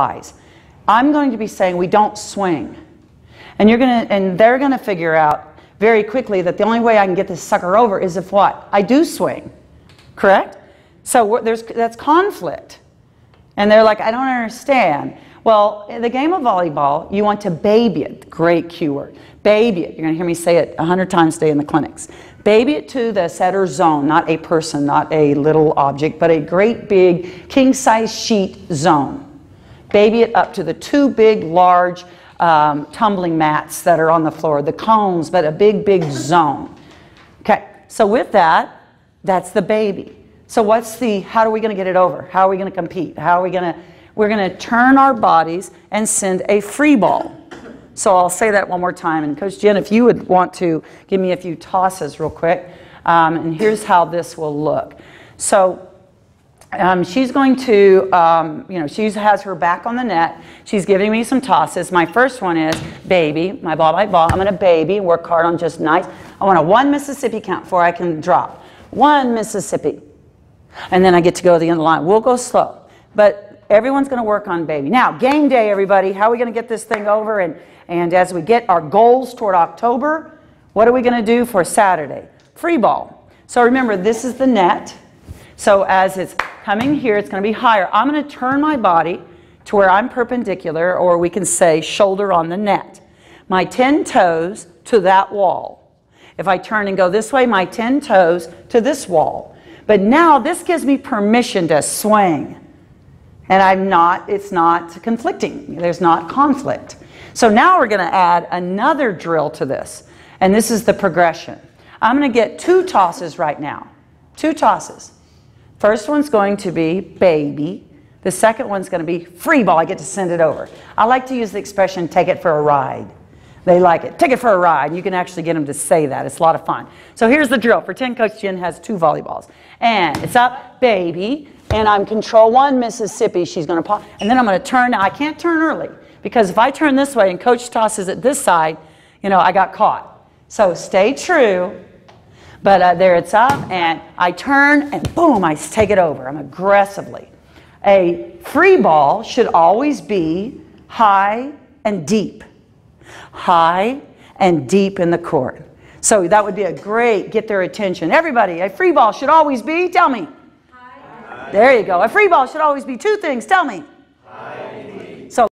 lies. I'm going to be saying we don't swing. And you're going to and they're going to figure out very quickly that the only way I can get this sucker over is if what? I do swing. Correct? So there's that's conflict. And they're like, "I don't understand." Well, in the game of volleyball, you want to baby it. Great cue word. Baby it. You're going to hear me say it 100 times day in the clinics. Baby it to the setter zone, not a person, not a little object, but a great big king size sheet zone baby it up to the two big, large um, tumbling mats that are on the floor, the cones, but a big, big zone. Okay, so with that, that's the baby. So what's the, how are we going to get it over? How are we going to compete? How are we going to, we're going to turn our bodies and send a free ball. So I'll say that one more time. And Coach Jen, if you would want to give me a few tosses real quick. Um, and here's how this will look. So um, she's going to, um, you know, she has her back on the net. She's giving me some tosses. My first one is baby, my ball by ball. I'm going to baby, work hard on just nice. I want a one Mississippi count before I can drop. One Mississippi. And then I get to go to the end of the line. We'll go slow. But everyone's going to work on baby. Now, game day, everybody. How are we going to get this thing over? And, and as we get our goals toward October, what are we going to do for Saturday? Free ball. So remember, this is the net. So as it's coming here, it's going to be higher. I'm going to turn my body to where I'm perpendicular, or we can say shoulder on the net. My 10 toes to that wall. If I turn and go this way, my 10 toes to this wall. But now this gives me permission to swing. And I'm not, it's not conflicting. There's not conflict. So now we're going to add another drill to this. And this is the progression. I'm going to get two tosses right now. Two tosses. First one's going to be baby. The second one's going to be free ball. I get to send it over. I like to use the expression take it for a ride. They like it. Take it for a ride. You can actually get them to say that. It's a lot of fun. So here's the drill. Pretend Coach Jen has two volleyballs. And it's up, baby. And I'm control one, Mississippi. She's going to pop. And then I'm going to turn. I can't turn early because if I turn this way and Coach tosses it this side, you know, I got caught. So stay true but uh, there it's up, and I turn, and boom, I take it over. I'm aggressively. A free ball should always be high and deep. High and deep in the court. So that would be a great get their attention. Everybody, a free ball should always be, tell me. High. There you go. A free ball should always be two things, tell me. High. So